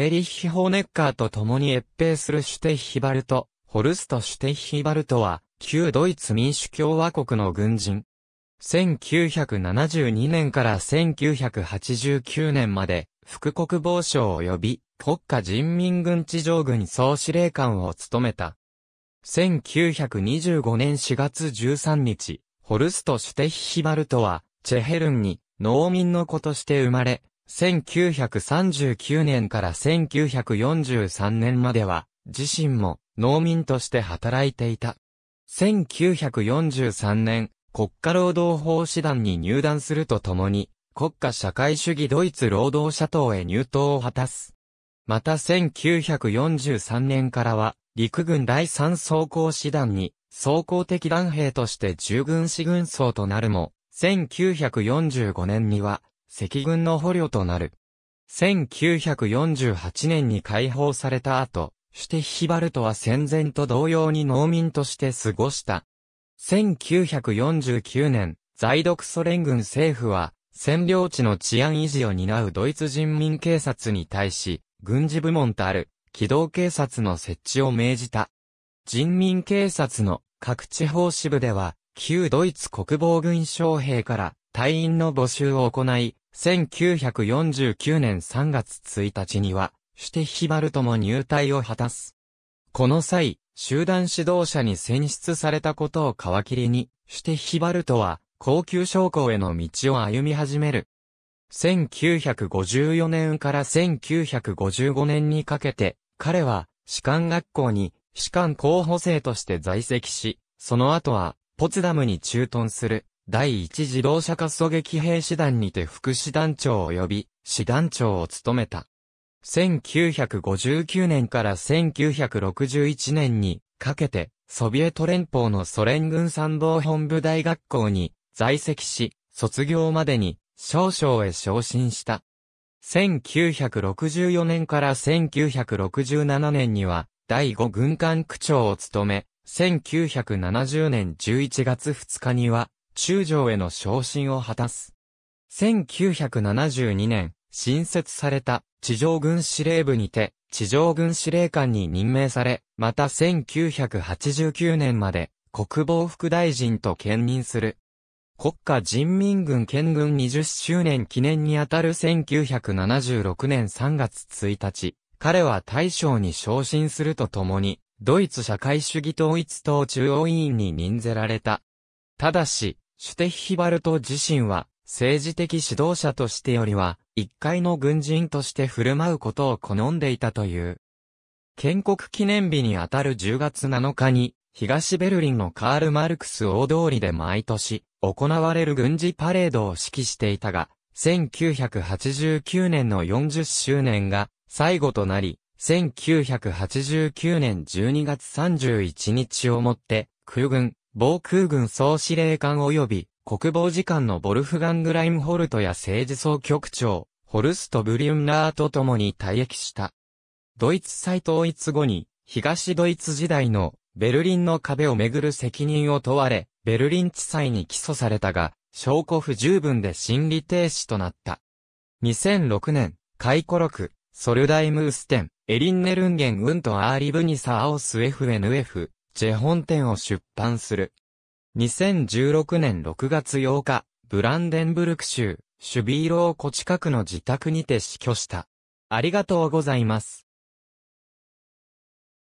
エーリッヒ・ホーネッカーと共に越平するシュテヒ・ヒバルト、ホルスト・シュテヒ・ヒバルトは、旧ドイツ民主共和国の軍人。1972年から1989年まで、副国防省及び国家人民軍地上軍総司令官を務めた。1925年4月13日、ホルスト・シュテヒ・ヒバルトは、チェヘルンに農民の子として生まれ、1939年から1943年までは、自身も農民として働いていた。1943年、国家労働法師団に入団するとともに、国家社会主義ドイツ労働者党へ入党を果たす。また1943年からは、陸軍第三装甲師団に、装甲的団兵として従軍士軍曹となるも、1945年には、赤軍の捕虜となる。1948年に解放された後、シュテヒバルトは戦前と同様に農民として過ごした。1949年、在独ソ連軍政府は、占領地の治安維持を担うドイツ人民警察に対し、軍事部門とある、機動警察の設置を命じた。人民警察の各地方支部では、旧ドイツ国防軍将兵から隊員の募集を行い、1949年3月1日には、シュテヒバルトも入隊を果たす。この際、集団指導者に選出されたことを皮切りに、シュテヒバルトは、高級将校への道を歩み始める。1954年から1955年にかけて、彼は、士官学校に、士官候補生として在籍し、その後は、ポツダムに駐屯する。第一次動車滑走撃兵師団にて副師団長及び、師団長を務めた。1959年から1961年にかけて、ソビエト連邦のソ連軍参謀本部大学校に在籍し、卒業までに少々へ昇進した。1964年から1967年には、第5軍艦区長を務め、1970年11月2日には、中将への昇進を果たす。1972年、新設された地上軍司令部にて、地上軍司令官に任命され、また1989年まで国防副大臣と兼任する。国家人民軍県軍20周年記念にあたる1976年3月1日、彼は大将に昇進するとともに、ドイツ社会主義統一党中央委員に任ぜられた。ただし、シュテッヒバルト自身は、政治的指導者としてよりは、一階の軍人として振る舞うことを好んでいたという。建国記念日にあたる10月7日に、東ベルリンのカール・マルクス大通りで毎年、行われる軍事パレードを指揮していたが、1989年の40周年が最後となり、1989年12月31日をもって、空軍、防空軍総司令官及び国防次官のボルフガング・ラインホルトや政治総局長、ホルスト・ブリュンナーと共に退役した。ドイツ再統一後に、東ドイツ時代のベルリンの壁をめぐる責任を問われ、ベルリン地裁に起訴されたが、証拠不十分で審理停止となった。2006年、回顧録、ソルダイムーステン、エリンネルンゲンウント・アーリブニサアオス FNF、ジェ本店を出版する。2016年6月8日、ブランデンブルク州、シュビーロー湖近くの自宅にて死去した。ありがとうございます。